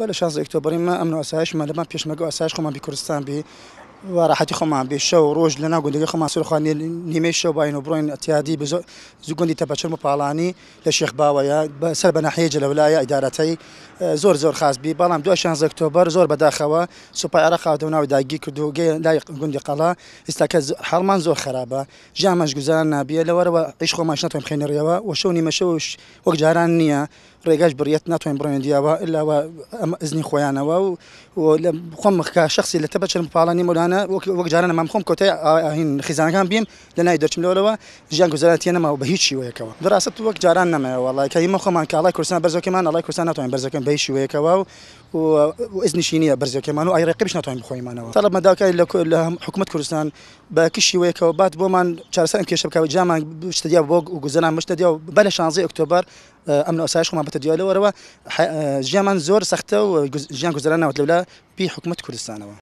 بله 16 اکتبری من امن و آسایش مال من پیشمگاه آسایش خو من کردستان بی وراحتی خۆمان بێشە و ڕۆژ لەنا گوندگە خۆمان سوخوانی نیمەی شە باین و بڕۆین ئەتیادی زگوندی تەپەچرم و پاڵانی لە شێخ باوەیە سەر بە نحەیە جلەولایە ئیدارەتەی آه، زۆر زۆر خاصبی بەڵام دو شان ئۆکتۆبەر زۆر بەداخەوە سوپایرە خاودناوی داگی کردو گەی قلا گوندی قەڵا ئستاکە هەڵمان زۆر خراپە ژیانمەش گوزاران نابیە لەوەرەوە ئیش خۆماش ناتوانین خێنەرەوە و شەو شو وەک جاران نییە ڕێگەش بڕێت ناتوانین بڕێن دیاوە ئەلاوە ئەم ئزنی خۆیانەوە و خم مخکە شخصی لە تەپەچرم پاڵانی مولان ئەمانە وەک وەک جارانە مام خۆم کۆتای ئاهین خیزانەکان بیم لەلای دەچم لەوەەوە ژیان گوزارەتی نەماوە بە هیچ شوەیەکەوە دراست وەک جاران نەمەوە وڵای کەیمە خۆمان کاڵای کورسان بەرزەکەمان ئەڵای کورسان ناتوانین بەرزەکەم بە شوەیەکەوە و ئزنیشینە بەرزەکەمان و ئایرەقیش ناتوانین بخۆیمانەوە تەڵب مەداکای لە حکوومەت کوردستان بە کشیوەیەکەوە بات بۆمان چارسەرم کێشەکەوە جامان شتدیا بۆ گوزەران مشتدیا و بە لە 16 ئۆکتۆبر ئەم ئەسایش خۆمان بەتە دیالەوەرەوە ژیانمان زۆر سەختە و ژیان گوزارانەوە لەولا پێی حکوومەت کوردستانەوە